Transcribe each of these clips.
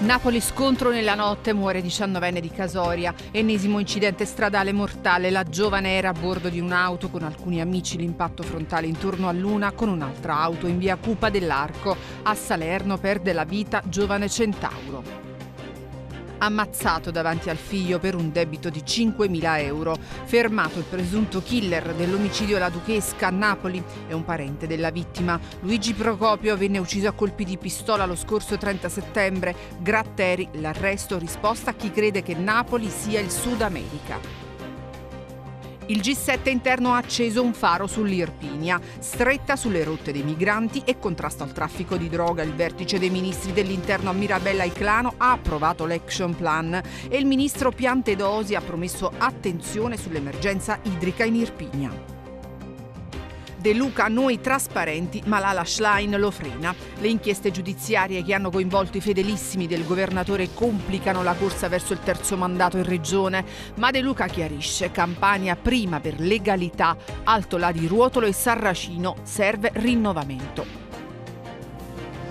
Napoli scontro nella notte, muore 19enne di Casoria, ennesimo incidente stradale mortale, la giovane era a bordo di un'auto con alcuni amici, l'impatto frontale intorno a Luna con un'altra auto in via Cupa dell'Arco, a Salerno perde la vita giovane Centauro ammazzato davanti al figlio per un debito di 5.000 euro. Fermato il presunto killer dell'omicidio alla Duchesca a Napoli è un parente della vittima. Luigi Procopio venne ucciso a colpi di pistola lo scorso 30 settembre. Gratteri, l'arresto, risposta a chi crede che Napoli sia il Sud America. Il G7 interno ha acceso un faro sull'Irpinia, stretta sulle rotte dei migranti e contrasto al traffico di droga. Il vertice dei ministri dell'interno a Mirabella e Clano ha approvato l'action plan e il ministro Piantedosi ha promesso attenzione sull'emergenza idrica in Irpinia. De Luca noi trasparenti, ma l'ala Schlein lo frena. Le inchieste giudiziarie che hanno coinvolto i fedelissimi del governatore complicano la corsa verso il terzo mandato in regione, ma De Luca chiarisce campagna prima per legalità, Alto là di Ruotolo e Sarracino serve rinnovamento.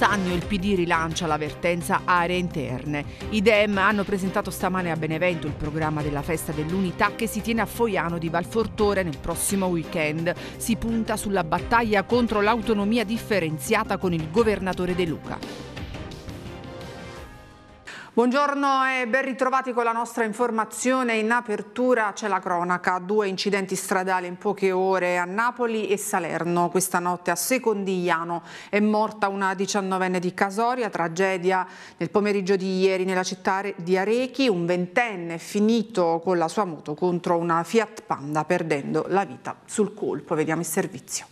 Sannio il PD rilancia la l'avvertenza aree interne. I DEM hanno presentato stamane a Benevento il programma della festa dell'unità che si tiene a Foiano di Valfortore nel prossimo weekend. Si punta sulla battaglia contro l'autonomia differenziata con il governatore De Luca. Buongiorno e ben ritrovati con la nostra informazione. In apertura c'è la cronaca. Due incidenti stradali in poche ore a Napoli e Salerno. Questa notte a Secondigliano è morta una diciannovenne di Casoria. Tragedia nel pomeriggio di ieri nella città di Arechi. Un ventenne è finito con la sua moto contro una Fiat Panda perdendo la vita sul colpo. Vediamo il servizio.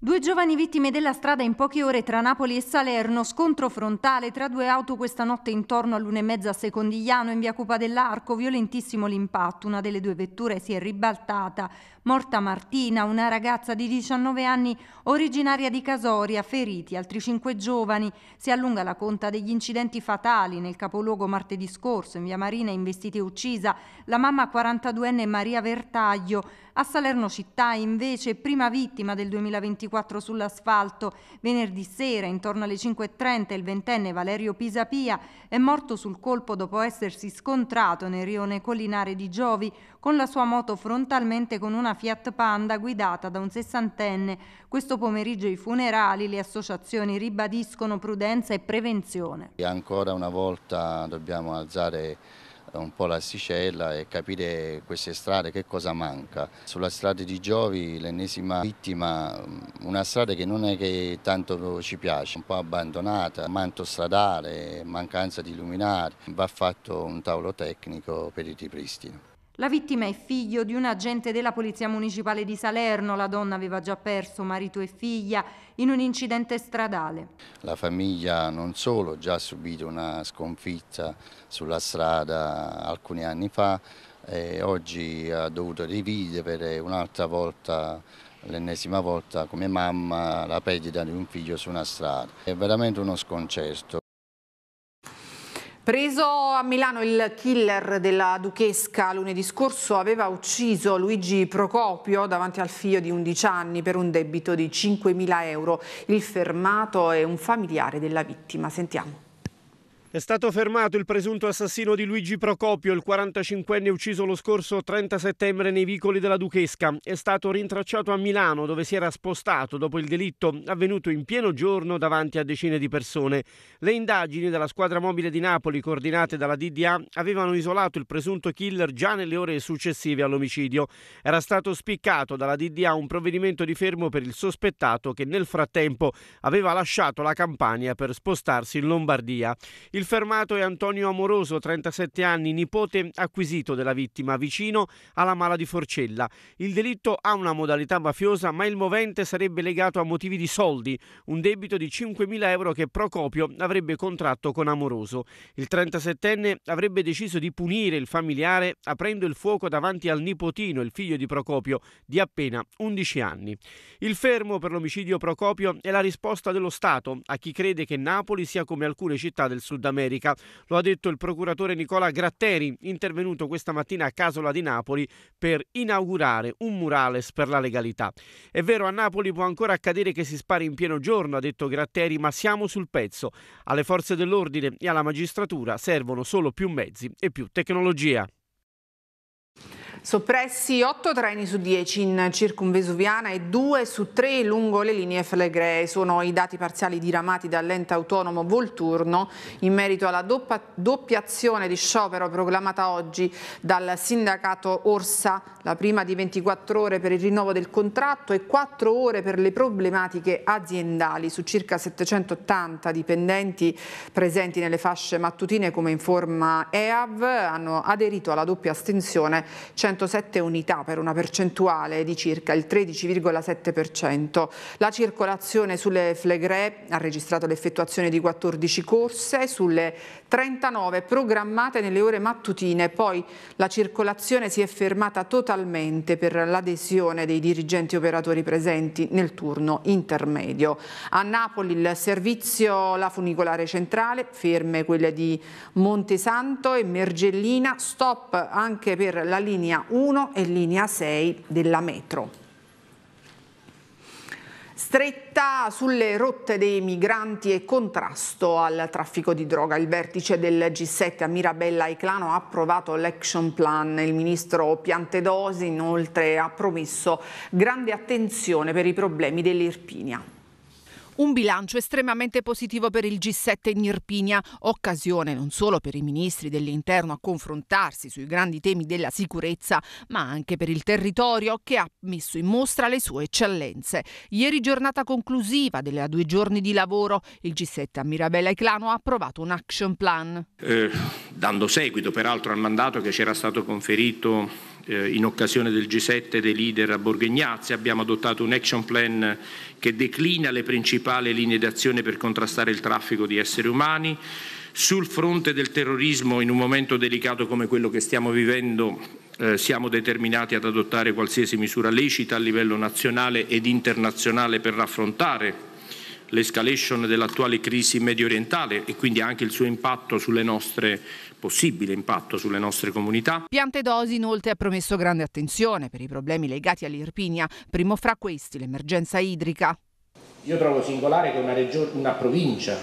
Due giovani vittime della strada in poche ore tra Napoli e Salerno, scontro frontale tra due auto questa notte intorno all'una e mezza a Secondigliano in via Cupa dell'Arco, violentissimo l'impatto, una delle due vetture si è ribaltata, morta Martina, una ragazza di 19 anni originaria di Casoria, feriti altri cinque giovani, si allunga la conta degli incidenti fatali nel capoluogo martedì scorso in via Marina investita e uccisa la mamma 42enne Maria Vertaglio, a Salerno città, invece, prima vittima del 2024 sull'asfalto. Venerdì sera, intorno alle 5.30, il ventenne Valerio Pisapia è morto sul colpo dopo essersi scontrato nel rione collinare di Giovi con la sua moto frontalmente con una Fiat Panda guidata da un sessantenne. Questo pomeriggio i funerali, le associazioni ribadiscono prudenza e prevenzione. E ancora una volta dobbiamo alzare un po' l'asticella e capire queste strade che cosa manca. Sulla strada di Giovi l'ennesima vittima, mm, una strada che non è che tanto ci piace, un po' abbandonata, manto stradale, mancanza di luminari, va fatto un tavolo tecnico per il ripristino. La vittima è figlio di un agente della Polizia Municipale di Salerno. La donna aveva già perso marito e figlia in un incidente stradale. La famiglia non solo ha già subito una sconfitta sulla strada alcuni anni fa, e oggi ha dovuto rivivere un'altra volta l'ennesima volta come mamma la perdita di un figlio su una strada. È veramente uno sconcerto. Preso a Milano il killer della Duchesca lunedì scorso aveva ucciso Luigi Procopio davanti al figlio di 11 anni per un debito di 5.000 euro. Il fermato è un familiare della vittima. Sentiamo. È stato fermato il presunto assassino di Luigi Procopio, il 45enne ucciso lo scorso 30 settembre nei vicoli della Duchesca. È stato rintracciato a Milano, dove si era spostato dopo il delitto avvenuto in pieno giorno davanti a decine di persone. Le indagini della squadra mobile di Napoli, coordinate dalla DDA, avevano isolato il presunto killer già nelle ore successive all'omicidio. Era stato spiccato dalla DDA un provvedimento di fermo per il sospettato che nel frattempo aveva lasciato la Campania per spostarsi in Lombardia. Il fermato è Antonio Amoroso, 37 anni, nipote acquisito della vittima, vicino alla mala di Forcella. Il delitto ha una modalità mafiosa, ma il movente sarebbe legato a motivi di soldi, un debito di 5.000 euro che Procopio avrebbe contratto con Amoroso. Il 37enne avrebbe deciso di punire il familiare aprendo il fuoco davanti al nipotino, il figlio di Procopio, di appena 11 anni. Il fermo per l'omicidio Procopio è la risposta dello Stato a chi crede che Napoli sia come alcune città del sud America. Lo ha detto il procuratore Nicola Gratteri, intervenuto questa mattina a Casola di Napoli per inaugurare un murales per la legalità. È vero, a Napoli può ancora accadere che si spari in pieno giorno, ha detto Gratteri, ma siamo sul pezzo. Alle forze dell'ordine e alla magistratura servono solo più mezzi e più tecnologia. Soppressi 8 treni su 10 in circumvesuviana e 2 su 3 lungo le linee flegree. Sono i dati parziali diramati dall'ente autonomo Volturno in merito alla doppia, doppia azione di sciopero proclamata oggi dal sindacato Orsa, la prima di 24 ore per il rinnovo del contratto e 4 ore per le problematiche aziendali su circa 780 dipendenti presenti nelle fasce mattutine come informa EAV hanno aderito alla doppia astensione 107 unità per una percentuale di circa il 13,7%. La circolazione sulle Flegre ha registrato l'effettuazione di 14 corse, sulle 39 programmate nelle ore mattutine, poi la circolazione si è fermata totalmente per l'adesione dei dirigenti operatori presenti nel turno intermedio. A Napoli il servizio La Funicolare Centrale, ferme quelle di Montesanto e Mergellina, stop anche per la linea 1 e linea 6 della metro stretta sulle rotte dei migranti e contrasto al traffico di droga. Il vertice del G7 a Mirabella e Clano ha approvato l'action plan. Il ministro Piantedosi inoltre ha promesso grande attenzione per i problemi dell'Irpinia. Un bilancio estremamente positivo per il G7 in Irpinia, occasione non solo per i ministri dell'interno a confrontarsi sui grandi temi della sicurezza, ma anche per il territorio che ha messo in mostra le sue eccellenze. Ieri giornata conclusiva delle due giorni di lavoro, il G7 a Mirabella e Clano ha approvato un action plan. Eh, dando seguito peraltro al mandato che c'era stato conferito eh, in occasione del G7 dei leader a Borghegnazzi, abbiamo adottato un action plan che declina le principali linee d'azione per contrastare il traffico di esseri umani. Sul fronte del terrorismo, in un momento delicato come quello che stiamo vivendo, eh, siamo determinati ad adottare qualsiasi misura lecita a livello nazionale ed internazionale per raffrontare l'escalation dell'attuale crisi medio orientale e quindi anche il suo impatto sulle nostre possibile impatto sulle nostre comunità. Piantedosi inoltre ha promesso grande attenzione per i problemi legati all'Irpinia, primo fra questi l'emergenza idrica. Io trovo singolare che una, regione, una provincia,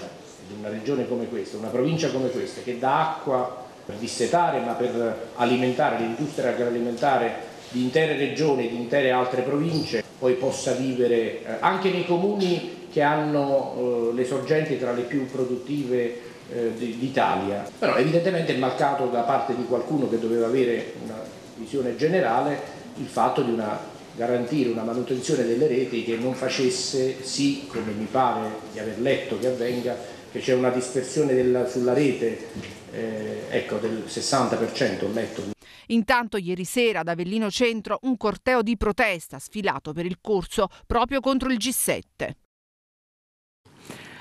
una regione come questa, una provincia come questa, che dà acqua per dissetare ma per alimentare l'industria agroalimentare di intere regioni, di intere altre province, poi possa vivere eh, anche nei comuni che hanno eh, le sorgenti tra le più produttive eh, d'Italia. Però evidentemente è mancato da parte di qualcuno che doveva avere una visione generale il fatto di una, garantire una manutenzione delle reti che non facesse sì, come mi pare di aver letto che avvenga, che c'è una dispersione della, sulla rete eh, ecco, del 60% letto. Intanto ieri sera ad Avellino Centro un corteo di protesta sfilato per il corso proprio contro il G7.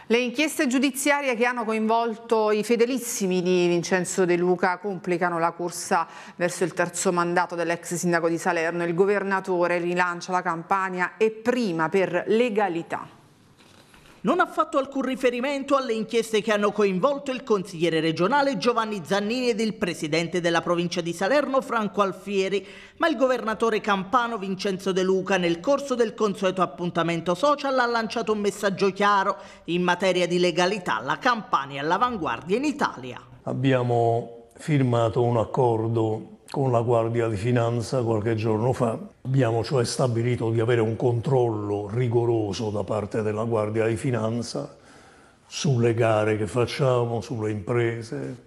Le inchieste giudiziarie che hanno coinvolto i fedelissimi di Vincenzo De Luca complicano la corsa verso il terzo mandato dell'ex sindaco di Salerno. Il governatore rilancia la campagna e prima per legalità non ha fatto alcun riferimento alle inchieste che hanno coinvolto il consigliere regionale Giovanni Zannini ed il presidente della provincia di Salerno Franco Alfieri, ma il governatore campano Vincenzo De Luca nel corso del consueto appuntamento social ha lanciato un messaggio chiaro in materia di legalità la Campania all'avanguardia in Italia. Abbiamo firmato un accordo con la Guardia di Finanza qualche giorno fa. Abbiamo cioè stabilito di avere un controllo rigoroso da parte della Guardia di Finanza sulle gare che facciamo, sulle imprese,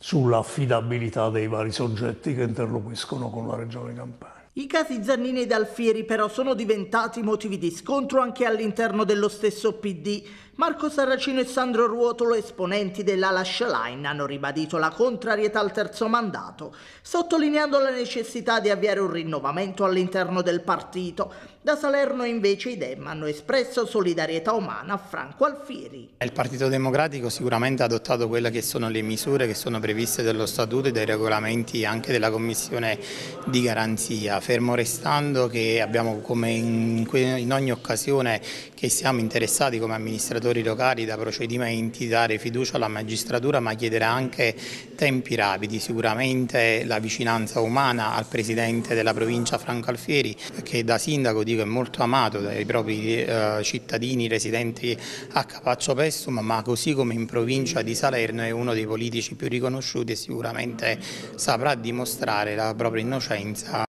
sull'affidabilità dei vari soggetti che interloquiscono con la Regione Campania. I casi Zannini ed Alfieri però sono diventati motivi di scontro anche all'interno dello stesso PD. Marco Saracino e Sandro Ruotolo, esponenti della Lash Line, hanno ribadito la contrarietà al terzo mandato, sottolineando la necessità di avviare un rinnovamento all'interno del partito. Da Salerno invece i Dem hanno espresso solidarietà umana a Franco Alfieri. Il Partito Democratico sicuramente ha adottato quelle che sono le misure che sono previste dallo Statuto e dai regolamenti anche della Commissione di garanzia, fermo restando che abbiamo come in ogni occasione che siamo interessati come amministratori amministratori locali da procedimenti dare fiducia alla magistratura ma chiedere anche tempi rapidi, sicuramente la vicinanza umana al Presidente della provincia Franco Alfieri che da sindaco dico, è molto amato dai propri eh, cittadini residenti a Capaccio Pestum ma così come in provincia di Salerno è uno dei politici più riconosciuti e sicuramente saprà dimostrare la propria innocenza.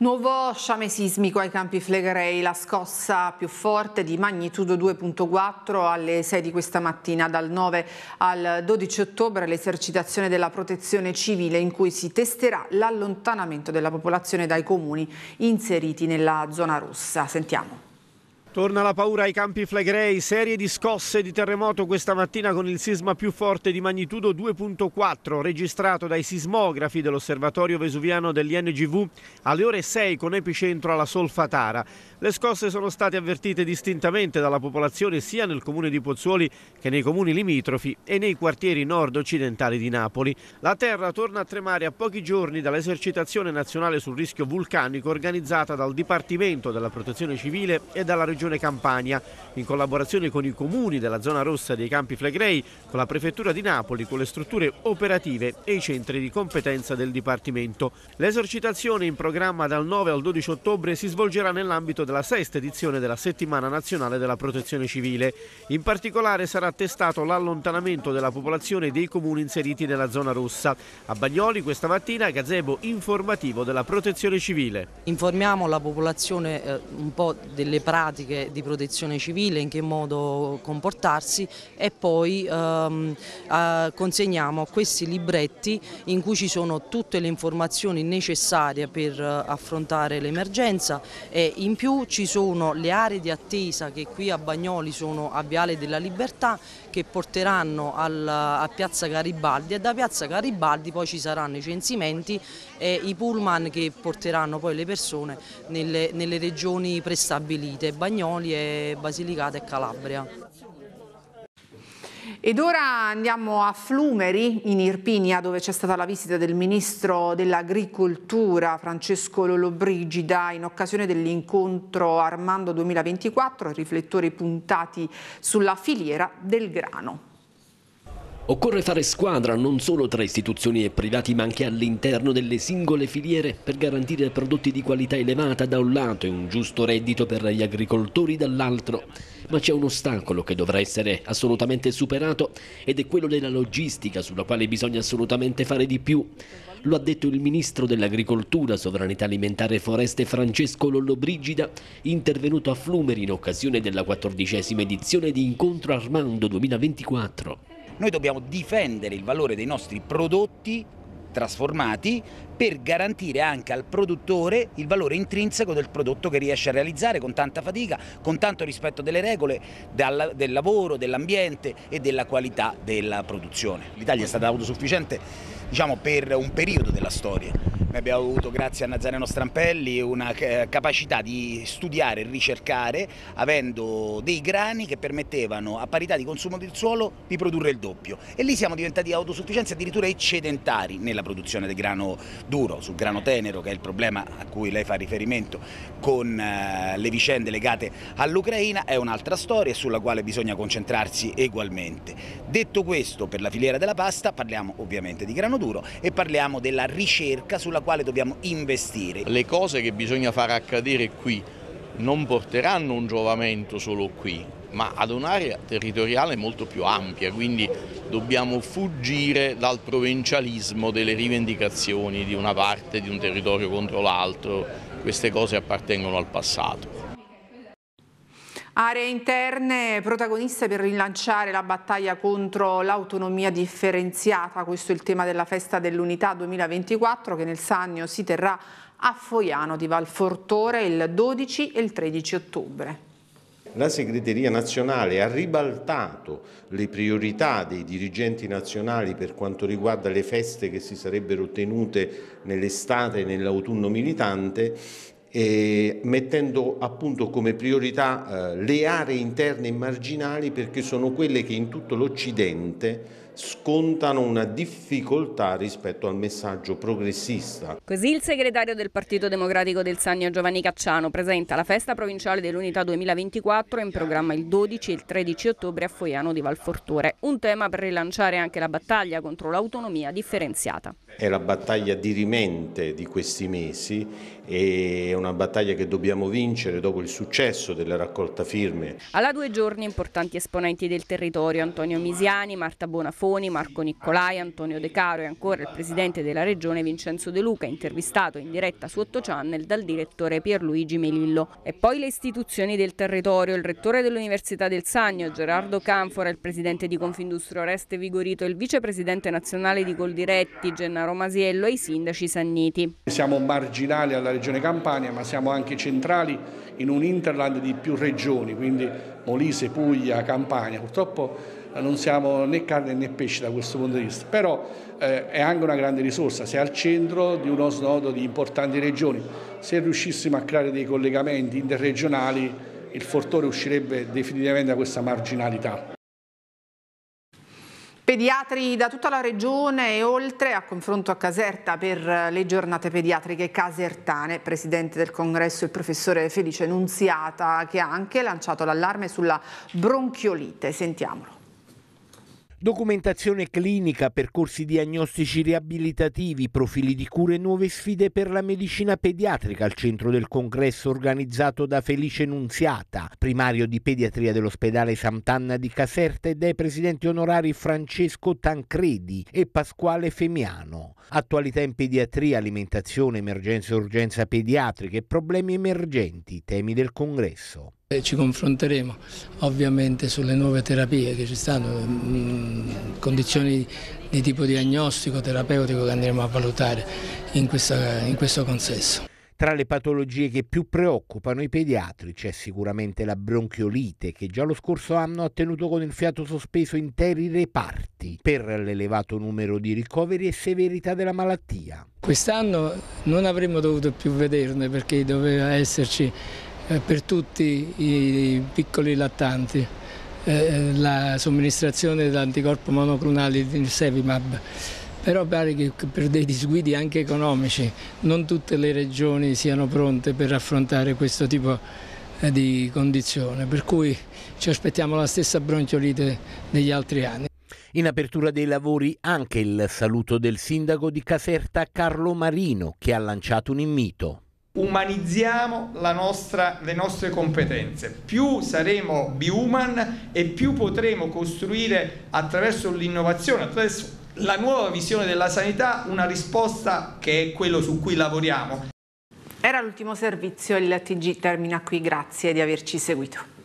Nuovo sciame sismico ai Campi Flegrei, la scossa più forte di magnitudo 2.4 alle 6 di questa mattina. Dal 9 al 12 ottobre l'esercitazione della protezione civile in cui si testerà l'allontanamento della popolazione dai comuni inseriti nella zona rossa. Sentiamo. Torna la paura ai campi flegrei, serie di scosse di terremoto questa mattina con il sisma più forte di magnitudo 2.4 registrato dai sismografi dell'osservatorio vesuviano dell'INGV alle ore 6 con epicentro alla Solfatara. Le scosse sono state avvertite distintamente dalla popolazione sia nel comune di Pozzuoli che nei comuni limitrofi e nei quartieri nord-occidentali di Napoli. La terra torna a tremare a pochi giorni dall'esercitazione nazionale sul rischio vulcanico organizzata dal Dipartimento della Protezione Civile e dalla Regione Regione Campania, in collaborazione con i comuni della zona rossa dei Campi Flegrei, con la Prefettura di Napoli, con le strutture operative e i centri di competenza del Dipartimento. L'esercitazione in programma dal 9 al 12 ottobre si svolgerà nell'ambito della sesta edizione della Settimana Nazionale della Protezione Civile. In particolare sarà testato l'allontanamento della popolazione dei comuni inseriti nella zona rossa. A Bagnoli questa mattina gazebo informativo della Protezione Civile. Informiamo la popolazione eh, un po' delle pratiche politiche di protezione civile, in che modo comportarsi e poi ehm, eh, consegniamo questi libretti in cui ci sono tutte le informazioni necessarie per eh, affrontare l'emergenza e in più ci sono le aree di attesa che qui a Bagnoli sono a Viale della Libertà che porteranno al, a Piazza Garibaldi e da Piazza Garibaldi poi ci saranno i censimenti e i pullman che porteranno poi le persone nelle, nelle regioni prestabilite. Bagnoli Romagnoli e Basilicata e Calabria. Ed ora andiamo a Flumeri, in Irpinia, dove c'è stata la visita del ministro dell'agricoltura Francesco Lollobrigida in occasione dell'incontro Armando 2024, riflettori puntati sulla filiera del grano. Occorre fare squadra non solo tra istituzioni e privati ma anche all'interno delle singole filiere per garantire prodotti di qualità elevata da un lato e un giusto reddito per gli agricoltori dall'altro. Ma c'è un ostacolo che dovrà essere assolutamente superato ed è quello della logistica sulla quale bisogna assolutamente fare di più. Lo ha detto il ministro dell'agricoltura, sovranità alimentare e foreste Francesco Lollobrigida, intervenuto a Flumeri in occasione della quattordicesima edizione di Incontro Armando 2024. Noi dobbiamo difendere il valore dei nostri prodotti trasformati per garantire anche al produttore il valore intrinseco del prodotto che riesce a realizzare con tanta fatica, con tanto rispetto delle regole del lavoro, dell'ambiente e della qualità della produzione. L'Italia è stata autosufficiente diciamo, per un periodo della storia. abbiamo avuto, grazie a Nazareno Strampelli, una eh, capacità di studiare e ricercare avendo dei grani che permettevano a parità di consumo del suolo di produrre il doppio e lì siamo diventati autosufficienti addirittura eccedentari nella produzione del grano duro, sul grano tenero che è il problema a cui lei fa riferimento con eh, le vicende legate all'Ucraina è un'altra storia sulla quale bisogna concentrarsi egualmente. Detto questo per la filiera della pasta parliamo ovviamente di grano duro e parliamo della ricerca sulla quale dobbiamo investire. Le cose che bisogna far accadere qui non porteranno un giovamento solo qui, ma ad un'area territoriale molto più ampia, quindi dobbiamo fuggire dal provincialismo delle rivendicazioni di una parte di un territorio contro l'altro, queste cose appartengono al passato. Aree interne protagoniste per rilanciare la battaglia contro l'autonomia differenziata, questo è il tema della Festa dell'Unità 2024 che nel Sannio si terrà a Foiano di Valfortore il 12 e il 13 ottobre. La segreteria nazionale ha ribaltato le priorità dei dirigenti nazionali per quanto riguarda le feste che si sarebbero tenute nell'estate e nell'autunno militante eh, mettendo appunto come priorità eh, le aree interne e marginali perché sono quelle che in tutto l'Occidente scontano una difficoltà rispetto al messaggio progressista. Così il segretario del Partito Democratico del Sannio Giovanni Cacciano presenta la festa provinciale dell'Unità 2024 in programma il 12 e il 13 ottobre a Foiano di Valfortore, un tema per rilanciare anche la battaglia contro l'autonomia differenziata. È la battaglia dirimente di questi mesi, è una battaglia che dobbiamo vincere dopo il successo della raccolta firme. Alla due giorni importanti esponenti del territorio, Antonio Misiani, Marta Bonafè, Alfoni, Marco Niccolai, Antonio De Caro e ancora il presidente della regione Vincenzo De Luca, intervistato in diretta su 8 Channel dal direttore Pierluigi Melillo. E poi le istituzioni del territorio, il rettore dell'Università del Sannio, Gerardo Canfora, il presidente di Confindustria Oreste Vigorito, il vicepresidente nazionale di Goldiretti, Gennaro Masiello e i sindaci sanniti. Siamo marginali alla regione Campania ma siamo anche centrali in un interland di più regioni, quindi Molise, Puglia, Campania. Purtroppo non siamo né carne né pesce da questo punto di vista, però eh, è anche una grande risorsa, si è al centro di uno snodo di importanti regioni, se riuscissimo a creare dei collegamenti interregionali il Fortore uscirebbe definitivamente da questa marginalità. Pediatri da tutta la regione e oltre a confronto a Caserta per le giornate pediatriche casertane, presidente del congresso il professore Felice Nunziata che ha anche lanciato l'allarme sulla bronchiolite, sentiamolo. Documentazione clinica, percorsi diagnostici riabilitativi, profili di cure e nuove sfide per la medicina pediatrica al centro del congresso organizzato da Felice Nunziata, primario di pediatria dell'ospedale Sant'Anna di Caserta e dai presidenti onorari Francesco Tancredi e Pasquale Femiano. Attualità in pediatria, alimentazione, emergenza e urgenza pediatriche, problemi emergenti, temi del congresso. Ci confronteremo ovviamente sulle nuove terapie che ci stanno, mm, condizioni di tipo diagnostico, terapeutico che andremo a valutare in, questa, in questo consesso. Tra le patologie che più preoccupano i pediatri c'è sicuramente la bronchiolite che già lo scorso anno ha tenuto con il fiato sospeso interi reparti per l'elevato numero di ricoveri e severità della malattia. Quest'anno non avremmo dovuto più vederne perché doveva esserci eh, per tutti i piccoli lattanti. Eh, eh, la somministrazione dell'anticorpo monoclonale di Sevimab però pare che per dei disguidi anche economici non tutte le regioni siano pronte per affrontare questo tipo di condizione, per cui ci aspettiamo la stessa bronchiolite degli altri anni. In apertura dei lavori anche il saluto del sindaco di Caserta Carlo Marino che ha lanciato un invito umanizziamo nostra, le nostre competenze. Più saremo bi-human e più potremo costruire attraverso l'innovazione, attraverso la nuova visione della sanità, una risposta che è quello su cui lavoriamo. Era l'ultimo servizio, il TG termina qui, grazie di averci seguito.